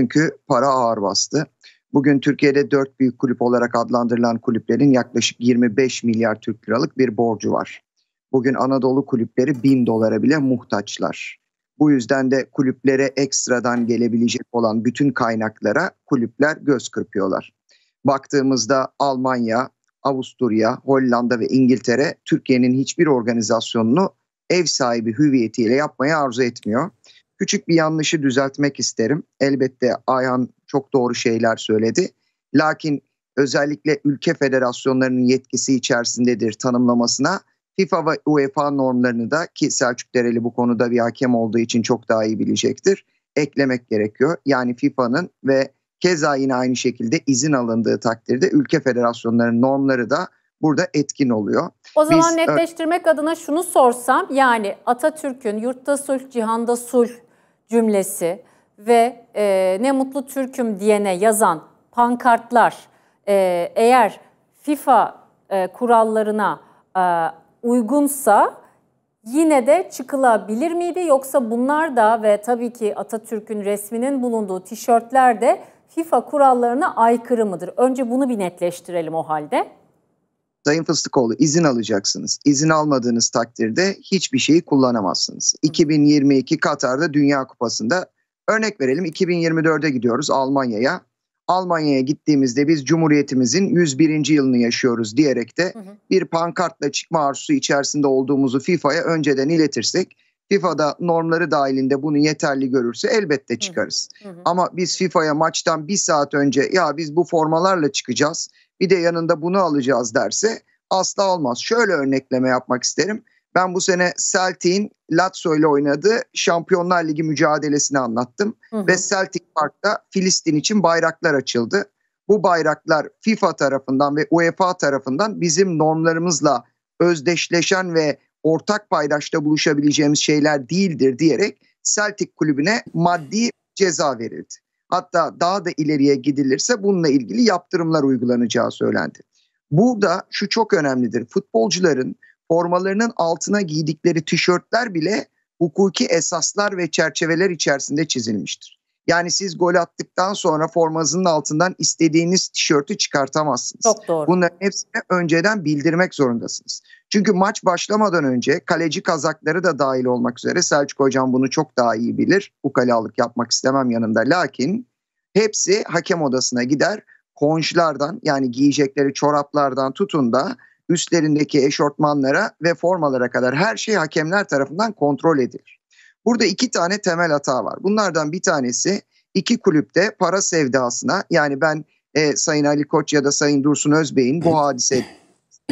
Çünkü para ağır bastı. Bugün Türkiye'de dört büyük kulüp olarak adlandırılan kulüplerin yaklaşık 25 milyar Türk liralık bir borcu var. Bugün Anadolu kulüpleri bin dolara bile muhtaçlar. Bu yüzden de kulüplere ekstradan gelebilecek olan bütün kaynaklara kulüpler göz kırpıyorlar. Baktığımızda Almanya, Avusturya, Hollanda ve İngiltere Türkiye'nin hiçbir organizasyonunu ev sahibi hüviyetiyle yapmayı arzu etmiyor küçük bir yanlışı düzeltmek isterim. Elbette Ayhan çok doğru şeyler söyledi. Lakin özellikle ülke federasyonlarının yetkisi içerisindedir tanımlamasına FIFA ve UEFA normlarını da ki Selçuk Dereli bu konuda bir hakem olduğu için çok daha iyi bilecektir. Eklemek gerekiyor. Yani FIFA'nın ve keza yine aynı şekilde izin alındığı takdirde ülke federasyonlarının normları da burada etkin oluyor. O zaman Biz, netleştirmek adına şunu sorsam yani Atatürk'ün yurtta sulh, cihanda sulh cümlesi ve e, ne mutlu Türk'üm diyene yazan pankartlar e, eğer FIFA e, kurallarına e, uygunsa yine de çıkılabilir miydi? Yoksa bunlar da ve tabii ki Atatürk'ün resminin bulunduğu tişörtler de FIFA kurallarına aykırı mıdır? Önce bunu bir netleştirelim o halde. Sayın Fıstıkoğlu izin alacaksınız. İzin almadığınız takdirde hiçbir şeyi kullanamazsınız. 2022 Katar'da Dünya Kupası'nda örnek verelim 2024'e gidiyoruz Almanya'ya. Almanya'ya gittiğimizde biz Cumhuriyetimizin 101. yılını yaşıyoruz diyerek de bir pankartla çıkma arzusu içerisinde olduğumuzu FIFA'ya önceden iletirsek FIFA'da normları dahilinde bunu yeterli görürse elbette çıkarız. Hı hı. Ama biz FIFA'ya maçtan bir saat önce ya biz bu formalarla çıkacağız bir de yanında bunu alacağız derse asla olmaz. Şöyle örnekleme yapmak isterim. Ben bu sene Celtic'in Lazio ile oynadığı Şampiyonlar Ligi mücadelesini anlattım. Hı hı. Ve Celtic Park'ta Filistin için bayraklar açıldı. Bu bayraklar FIFA tarafından ve UEFA tarafından bizim normlarımızla özdeşleşen ve ortak paydaşta buluşabileceğimiz şeyler değildir diyerek Celtic kulübüne maddi ceza verildi. Hatta daha da ileriye gidilirse bununla ilgili yaptırımlar uygulanacağı söylendi. Burada şu çok önemlidir. Futbolcuların formalarının altına giydikleri tişörtler bile hukuki esaslar ve çerçeveler içerisinde çizilmiştir. Yani siz gol attıktan sonra formanızın altından istediğiniz tişörtü çıkartamazsınız. Çok doğru. Bunların hepsine önceden bildirmek zorundasınız. Çünkü maç başlamadan önce kaleci kazakları da dahil olmak üzere Selçuk Hocam bunu çok daha iyi bilir. Ukalalık yapmak istemem yanında. Lakin hepsi hakem odasına gider. Konşlardan yani giyecekleri çoraplardan tutun da üstlerindeki eşortmanlara ve formalara kadar her şey hakemler tarafından kontrol edilir. Burada iki tane temel hata var. Bunlardan bir tanesi iki kulüpte para sevdasına yani ben e, Sayın Ali Koç ya da Sayın Dursun Özbey'in bu hadise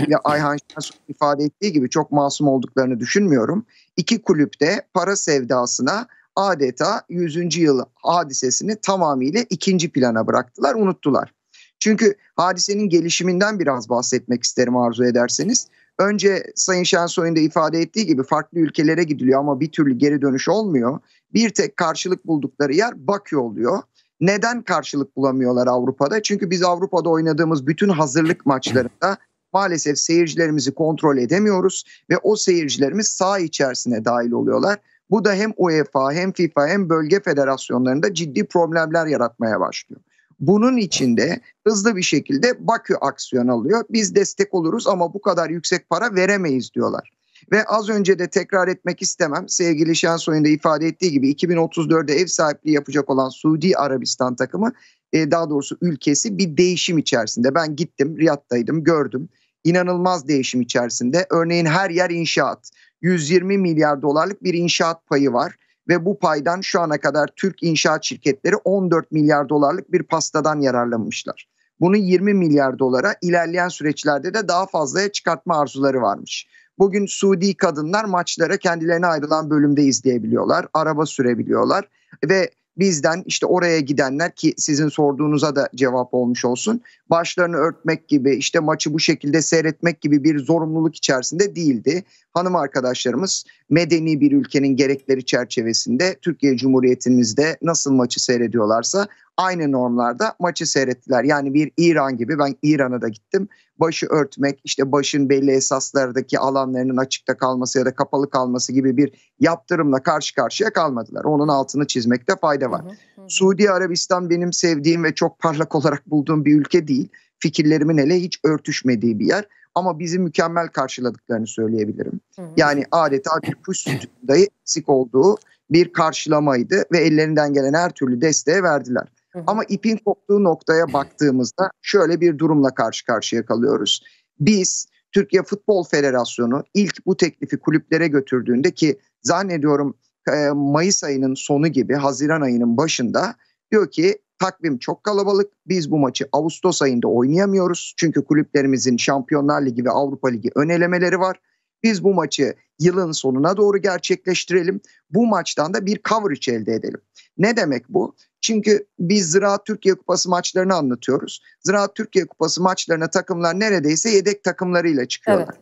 ya Ayhan Şensoy ifade ettiği gibi çok masum olduklarını düşünmüyorum. İki kulüp de para sevdasına adeta 100. yıl hadisesini tamamıyla ikinci plana bıraktılar, unuttular. Çünkü hadisenin gelişiminden biraz bahsetmek isterim arzu ederseniz. Önce Sayın Şensoy'un da ifade ettiği gibi farklı ülkelere gidiliyor ama bir türlü geri dönüş olmuyor. Bir tek karşılık buldukları yer Bakü oluyor. Neden karşılık bulamıyorlar Avrupa'da? Çünkü biz Avrupa'da oynadığımız bütün hazırlık maçlarında maalesef seyircilerimizi kontrol edemiyoruz ve o seyircilerimiz sağ içerisine dahil oluyorlar. Bu da hem UEFA hem FIFA hem bölge federasyonlarında ciddi problemler yaratmaya başlıyor. Bunun içinde hızlı bir şekilde Bakü aksiyon alıyor. Biz destek oluruz ama bu kadar yüksek para veremeyiz diyorlar. Ve az önce de tekrar etmek istemem. Sevgili Şensoy'un da ifade ettiği gibi 2034'de ev sahipliği yapacak olan Suudi Arabistan takımı e, daha doğrusu ülkesi bir değişim içerisinde. Ben gittim, Riyad'daydım, gördüm inanılmaz değişim içerisinde. Örneğin her yer inşaat. 120 milyar dolarlık bir inşaat payı var ve bu paydan şu ana kadar Türk inşaat şirketleri 14 milyar dolarlık bir pastadan yararlanmışlar. Bunu 20 milyar dolara ilerleyen süreçlerde de daha fazlaya çıkartma arzuları varmış. Bugün Suudi kadınlar maçlara kendilerine ayrılan bölümde izleyebiliyorlar, araba sürebiliyorlar ve bizden işte oraya gidenler ki sizin sorduğunuza da cevap olmuş olsun başlarını örtmek gibi işte maçı bu şekilde seyretmek gibi bir zorunluluk içerisinde değildi. Hanım arkadaşlarımız medeni bir ülkenin gerekleri çerçevesinde Türkiye Cumhuriyetimizde nasıl maçı seyrediyorlarsa aynı normlarda maçı seyrettiler. Yani bir İran gibi ben İran'a da gittim. Başı örtmek, işte başın belli esaslardaki alanlarının açıkta kalması ya da kapalı kalması gibi bir yaptırımla karşı karşıya kalmadılar. Onun altını çizmekte fayda var. Hı hı Suudi Arabistan benim sevdiğim ve çok parlak olarak bulduğum bir ülke değil. Fikirlerimin hele hiç örtüşmediği bir yer ama bizi mükemmel karşıladıklarını söyleyebilirim. Hı hı. Yani adeta bir kuş sütünde eksik olduğu bir karşılamaydı ve ellerinden gelen her türlü desteğe verdiler. Ama ipin koptuğu noktaya baktığımızda şöyle bir durumla karşı karşıya kalıyoruz. Biz Türkiye Futbol Federasyonu ilk bu teklifi kulüplere götürdüğünde ki zannediyorum e, Mayıs ayının sonu gibi Haziran ayının başında diyor ki takvim çok kalabalık. Biz bu maçı Ağustos ayında oynayamıyoruz. Çünkü kulüplerimizin Şampiyonlar Ligi ve Avrupa Ligi önelemeleri var. Biz bu maçı yılın sonuna doğru gerçekleştirelim. Bu maçtan da bir coverage elde edelim. Ne demek bu? Çünkü biz Ziraat Türkiye Kupası maçlarını anlatıyoruz. Ziraat Türkiye Kupası maçlarına takımlar neredeyse yedek takımlarıyla çıkıyorlar. Evet.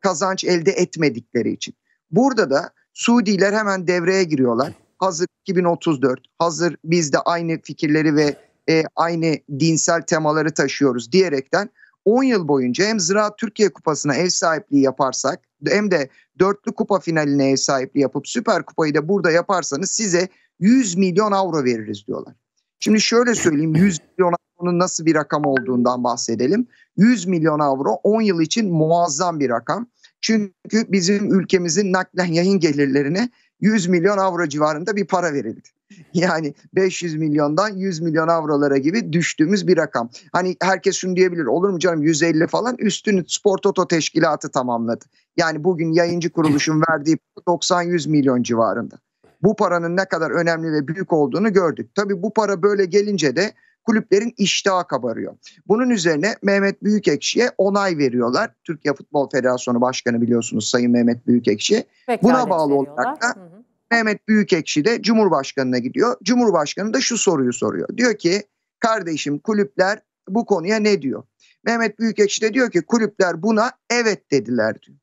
Kazanç elde etmedikleri için. Burada da Suudiler hemen devreye giriyorlar. Hazır 2034, hazır biz de aynı fikirleri ve e, aynı dinsel temaları taşıyoruz diyerekten 10 yıl boyunca hem Ziraat Türkiye Kupası'na ev sahipliği yaparsak hem de dörtlü kupa finaline ev sahipliği yapıp Süper Kupayı da burada yaparsanız size 100 milyon avro veririz diyorlar. Şimdi şöyle söyleyeyim 100 milyon avronun nasıl bir rakam olduğundan bahsedelim. 100 milyon avro 10 yıl için muazzam bir rakam. Çünkü bizim ülkemizin naklen yayın gelirlerine 100 milyon avro civarında bir para verildi. Yani 500 milyondan 100 milyon avrolara gibi düştüğümüz bir rakam. Hani herkes şunu diyebilir olur mu canım 150 falan üstünü Spor Toto teşkilatı tamamladı. Yani bugün yayıncı kuruluşun verdiği 90-100 milyon civarında bu paranın ne kadar önemli ve büyük olduğunu gördük. Tabii bu para böyle gelince de kulüplerin iştahı kabarıyor. Bunun üzerine Mehmet Büyükekşi'ye onay veriyorlar. Türkiye Futbol Federasyonu Başkanı biliyorsunuz Sayın Mehmet Büyükekşi. Vekalet Buna bağlı veriyorlar. olarak da hı hı. Mehmet Büyükekşi de Cumhurbaşkanı'na gidiyor. Cumhurbaşkanı da şu soruyu soruyor. Diyor ki kardeşim kulüpler bu konuya ne diyor? Mehmet Büyükekşi de diyor ki kulüpler buna evet dediler diyor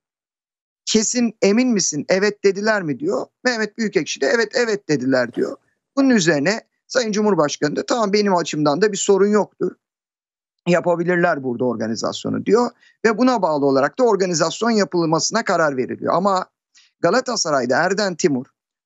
kesin emin misin evet dediler mi diyor. Mehmet Büyükekşi de evet evet dediler diyor. Bunun üzerine Sayın Cumhurbaşkanı da tamam benim açımdan da bir sorun yoktur. Yapabilirler burada organizasyonu diyor ve buna bağlı olarak da organizasyon yapılmasına karar veriliyor. Ama Galatasaray'da Erden Timur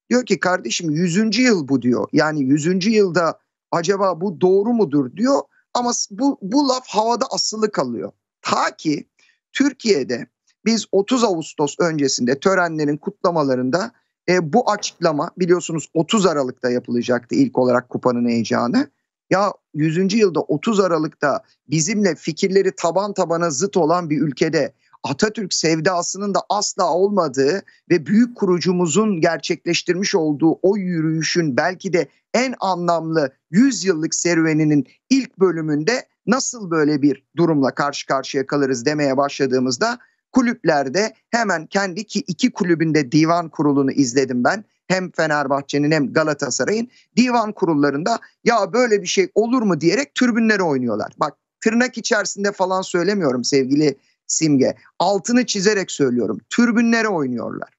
diyor ki kardeşim 100. yıl bu diyor. Yani 100. yılda acaba bu doğru mudur diyor ama bu, bu laf havada asılı kalıyor. Ta ki Türkiye'de biz 30 Ağustos öncesinde törenlerin kutlamalarında e, bu açıklama biliyorsunuz 30 Aralık'ta yapılacaktı ilk olarak kupanın heyecanı. Ya 100. yılda 30 Aralık'ta bizimle fikirleri taban tabana zıt olan bir ülkede Atatürk sevdasının da asla olmadığı ve büyük kurucumuzun gerçekleştirmiş olduğu o yürüyüşün belki de en anlamlı 100 yıllık serüveninin ilk bölümünde nasıl böyle bir durumla karşı karşıya kalırız demeye başladığımızda kulüplerde hemen kendi ki iki kulübünde divan kurulunu izledim ben. Hem Fenerbahçe'nin hem Galatasaray'ın divan kurullarında ya böyle bir şey olur mu diyerek türbünlere oynuyorlar. Bak tırnak içerisinde falan söylemiyorum sevgili Simge. Altını çizerek söylüyorum. Türbünlere oynuyorlar.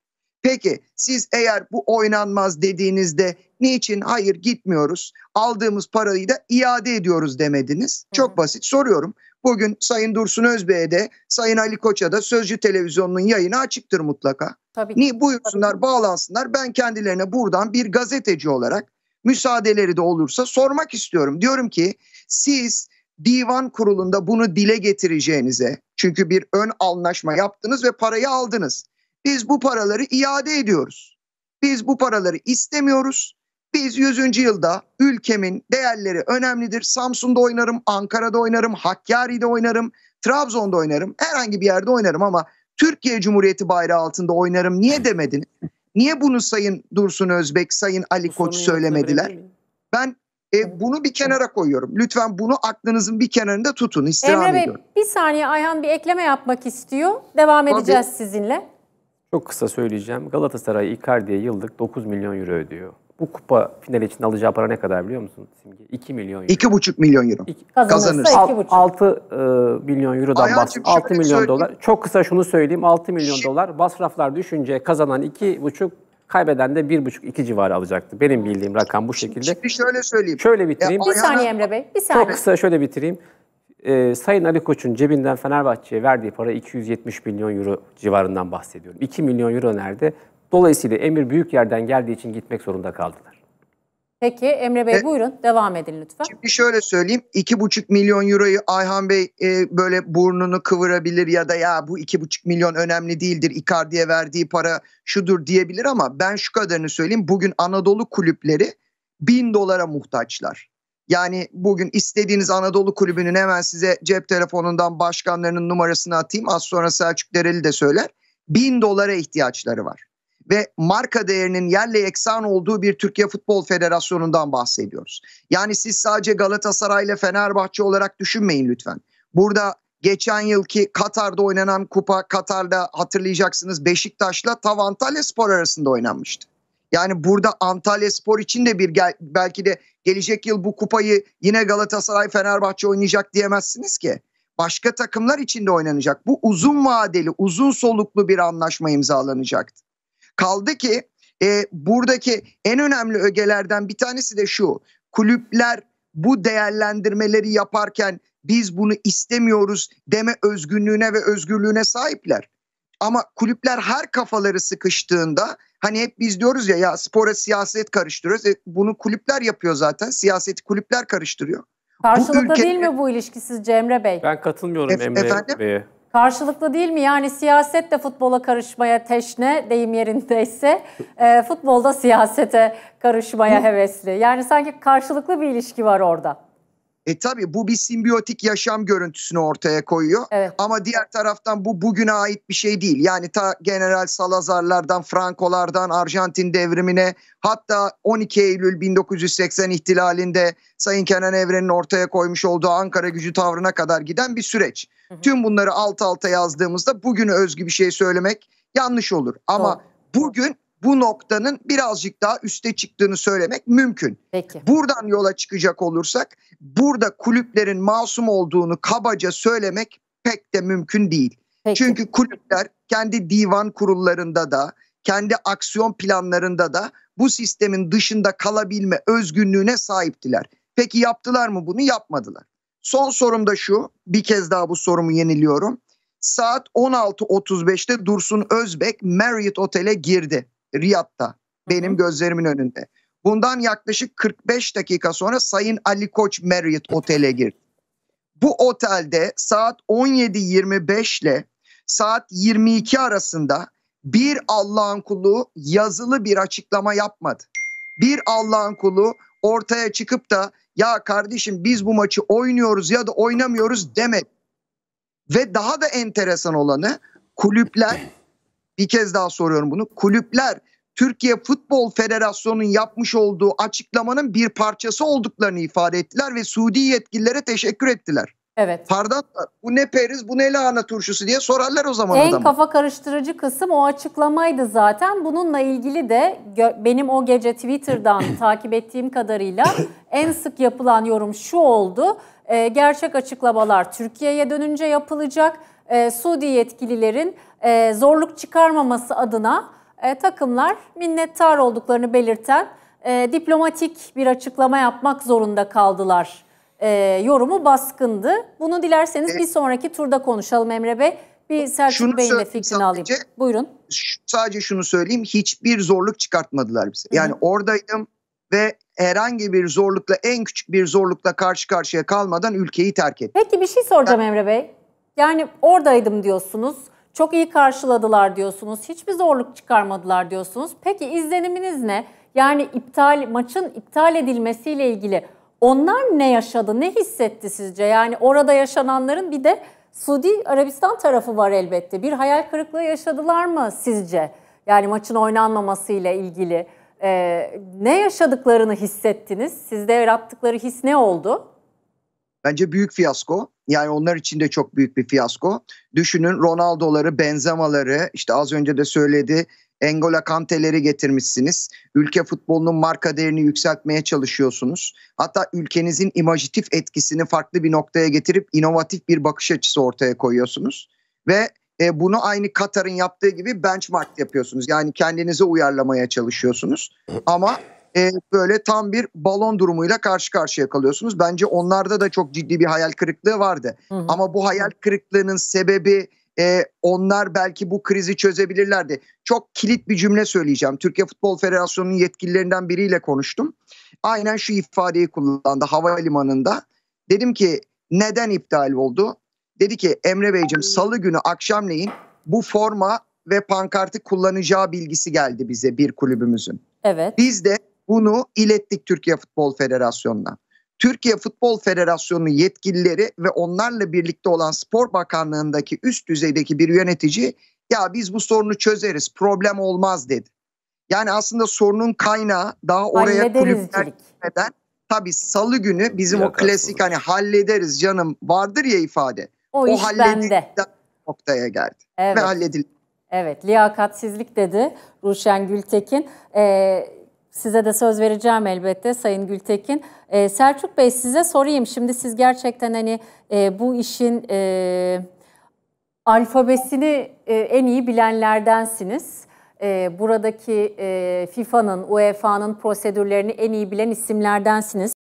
Peki siz eğer bu oynanmaz dediğinizde niçin hayır gitmiyoruz aldığımız parayı da iade ediyoruz demediniz? Çok basit soruyorum. Bugün Sayın Dursun Özbey'e de Sayın Ali Koç'a da Sözcü Televizyonu'nun yayını açıktır mutlaka. Tabii. Ni buyursunlar tabii. bağlansınlar ben kendilerine buradan bir gazeteci olarak müsaadeleri de olursa sormak istiyorum. Diyorum ki siz divan kurulunda bunu dile getireceğinize çünkü bir ön anlaşma yaptınız ve parayı aldınız. Biz bu paraları iade ediyoruz. Biz bu paraları istemiyoruz. Biz 100. yılda ülkemin değerleri önemlidir. Samsun'da oynarım, Ankara'da oynarım, Hakkari'de oynarım, Trabzon'da oynarım. Herhangi bir yerde oynarım ama Türkiye Cumhuriyeti bayrağı altında oynarım niye demedin? Niye bunu Sayın Dursun Özbek, Sayın Ali Koç söylemediler? Ben e, bunu bir kenara koyuyorum. Lütfen bunu aklınızın bir kenarında tutun. İstirham Emre ediyorum. bir saniye Ayhan bir ekleme yapmak istiyor. Devam edeceğiz Tabii. sizinle. Çok kısa söyleyeceğim. Galatasaray Icardi'ye yıllık 9 milyon euro ödüyor. Bu kupa final için alacağı para ne kadar biliyor musun Simge? 2 milyon euro. 2,5 milyon euro. İki, Kazanırsa 2,5. 6 e, milyon eurodan bahsediyor. 6 milyon söyleyeyim. dolar. Çok kısa şunu söyleyeyim. 6 milyon Şş. dolar masraflar düşünce kazanan 2,5 kaybeden de 1,5-2 civarı alacaktı. Benim bildiğim rakam bu şekilde. Şimdi şöyle söyleyeyim. Şöyle bitireyim. Ya, bir saniye Emre Bey. Bir saniye. Çok kısa şöyle bitireyim e, Sayın Ali Koç'un cebinden Fenerbahçe'ye verdiği para 270 milyon euro civarından bahsediyorum. 2 milyon euro nerede? Dolayısıyla emir büyük yerden geldiği için gitmek zorunda kaldılar. Peki Emre Bey e, buyurun devam edin lütfen. Şimdi şöyle söyleyeyim 2,5 milyon euroyu Ayhan Bey e, böyle burnunu kıvırabilir ya da ya bu 2,5 milyon önemli değildir Icardi'ye verdiği para şudur diyebilir ama ben şu kadarını söyleyeyim bugün Anadolu kulüpleri 1000 dolara muhtaçlar. Yani bugün istediğiniz Anadolu Kulübü'nün hemen size cep telefonundan başkanlarının numarasını atayım. Az sonra Selçuk Dereli de söyler. Bin dolara ihtiyaçları var. Ve marka değerinin yerle eksan olduğu bir Türkiye Futbol Federasyonu'ndan bahsediyoruz. Yani siz sadece Galatasaray ile Fenerbahçe olarak düşünmeyin lütfen. Burada geçen yılki Katar'da oynanan kupa Katar'da hatırlayacaksınız Beşiktaş'la Tav Antalya Spor arasında oynanmıştı. Yani burada Antalya Spor için de bir gel, belki de gelecek yıl bu kupayı yine Galatasaray Fenerbahçe oynayacak diyemezsiniz ki. Başka takımlar için de oynanacak. Bu uzun vadeli, uzun soluklu bir anlaşma imzalanacaktı. Kaldı ki e, buradaki en önemli ögelerden bir tanesi de şu. Kulüpler bu değerlendirmeleri yaparken biz bunu istemiyoruz deme özgünlüğüne ve özgürlüğüne sahipler. Ama kulüpler her kafaları sıkıştığında hani hep biz diyoruz ya ya spora siyaset karıştırıyoruz. E, bunu kulüpler yapıyor zaten. Siyaseti kulüpler karıştırıyor. Karşılıklı ülke... değil mi bu ilişki siz Cemre Bey? Ben katılmıyorum e- Emre efendim? Bey'e. Karşılıklı değil mi? Yani siyaset de futbola karışmaya teşne deyim yerindeyse e, futbolda siyasete karışmaya hevesli. Yani sanki karşılıklı bir ilişki var orada. E tabii bu bir simbiyotik yaşam görüntüsünü ortaya koyuyor. Evet. Ama diğer taraftan bu bugüne ait bir şey değil. Yani ta General Salazar'lardan, Franco'lardan, Arjantin devrimine hatta 12 Eylül 1980 ihtilalinde Sayın Kenan Evren'in ortaya koymuş olduğu Ankara gücü tavrına kadar giden bir süreç. Hı hı. Tüm bunları alt alta yazdığımızda bugüne özgü bir şey söylemek yanlış olur. Ama Doğru. bugün bu noktanın birazcık daha üste çıktığını söylemek mümkün. Peki. Buradan yola çıkacak olursak burada kulüplerin masum olduğunu kabaca söylemek pek de mümkün değil. Peki. Çünkü kulüpler kendi divan kurullarında da kendi aksiyon planlarında da bu sistemin dışında kalabilme özgünlüğüne sahiptiler. Peki yaptılar mı bunu? Yapmadılar. Son sorum da şu. Bir kez daha bu sorumu yeniliyorum. Saat 16.35'te Dursun Özbek Marriott Otel'e girdi. Riyad'da benim gözlerimin önünde. Bundan yaklaşık 45 dakika sonra Sayın Ali Koç Marriott otele girdi. Bu otelde saat 17.25 ile saat 22 arasında bir Allah'ın kulu yazılı bir açıklama yapmadı. Bir Allah'ın kulu ortaya çıkıp da ya kardeşim biz bu maçı oynuyoruz ya da oynamıyoruz demedi. Ve daha da enteresan olanı kulüpler bir kez daha soruyorum bunu. Kulüpler Türkiye Futbol Federasyonu'nun yapmış olduğu açıklamanın bir parçası olduklarını ifade ettiler ve Suudi yetkililere teşekkür ettiler. Evet. Pardon bu ne periz bu ne lahana turşusu diye sorarlar o zaman en adama. En kafa karıştırıcı kısım o açıklamaydı zaten. Bununla ilgili de benim o gece Twitter'dan takip ettiğim kadarıyla en sık yapılan yorum şu oldu. E, gerçek açıklamalar Türkiye'ye dönünce yapılacak e, Suudi yetkililerin e, zorluk çıkarmaması adına e, takımlar minnettar olduklarını belirten e, diplomatik bir açıklama yapmak zorunda kaldılar e, yorumu baskındı. Bunu dilerseniz evet. bir sonraki turda konuşalım Emre Bey. Bir Selçuk Bey'in de fikrini sadece, alayım. Buyurun. Sadece şunu söyleyeyim. Hiçbir zorluk çıkartmadılar bize. Yani hı oradaydım ve herhangi bir zorlukla en küçük bir zorlukla karşı karşıya kalmadan ülkeyi terk ettim. Peki bir şey soracağım yani, Emre Bey. Yani oradaydım diyorsunuz. Çok iyi karşıladılar diyorsunuz. Hiçbir zorluk çıkarmadılar diyorsunuz. Peki izleniminiz ne? Yani iptal maçın iptal edilmesiyle ilgili onlar ne yaşadı? Ne hissetti sizce? Yani orada yaşananların bir de Suudi Arabistan tarafı var elbette. Bir hayal kırıklığı yaşadılar mı sizce? Yani maçın oynanmamasıyla ilgili. Ee, ne yaşadıklarını hissettiniz? Sizde yarattıkları his ne oldu? Bence büyük fiyasko. Yani onlar için de çok büyük bir fiyasko. Düşünün Ronaldo'ları, Benzema'ları, işte az önce de söyledi Engola Kante'leri getirmişsiniz. Ülke futbolunun marka değerini yükseltmeye çalışıyorsunuz. Hatta ülkenizin imajitif etkisini farklı bir noktaya getirip inovatif bir bakış açısı ortaya koyuyorsunuz. Ve e, bunu aynı Katar'ın yaptığı gibi benchmark yapıyorsunuz. Yani kendinize uyarlamaya çalışıyorsunuz. Ama e, böyle tam bir balon durumuyla karşı karşıya kalıyorsunuz. Bence onlarda da çok ciddi bir hayal kırıklığı vardı. Hı hı. Ama bu hayal kırıklığının sebebi e, onlar belki bu krizi çözebilirlerdi. Çok kilit bir cümle söyleyeceğim. Türkiye Futbol Federasyonu'nun yetkililerinden biriyle konuştum. Aynen şu ifadeyi kullandı havalimanında. Dedim ki neden iptal oldu? Dedi ki Emre Beyciğim salı günü akşamleyin bu forma ve pankartı kullanacağı bilgisi geldi bize bir kulübümüzün. Evet. Biz de bunu ilettik Türkiye Futbol Federasyonu'na. Türkiye Futbol Federasyonu yetkilileri ve onlarla birlikte olan Spor Bakanlığı'ndaki üst düzeydeki bir yönetici ya biz bu sorunu çözeriz problem olmaz dedi. Yani aslında sorunun kaynağı daha oraya kulüpler gitmeden Tabii salı günü bizim Yok, o klasik olur. hani hallederiz canım vardır ya ifade. O, o halledildi noktaya geldi evet. ve halledildi. Evet liyakatsizlik dedi Ruşen Gültekin. Ee, Size de söz vereceğim elbette Sayın Gültekin. Ee, Selçuk Bey size sorayım. Şimdi siz gerçekten hani e, bu işin e, alfabesini e, en iyi bilenlerdensiniz. E, buradaki e, FIFA'nın, UEFA'nın prosedürlerini en iyi bilen isimlerdensiniz.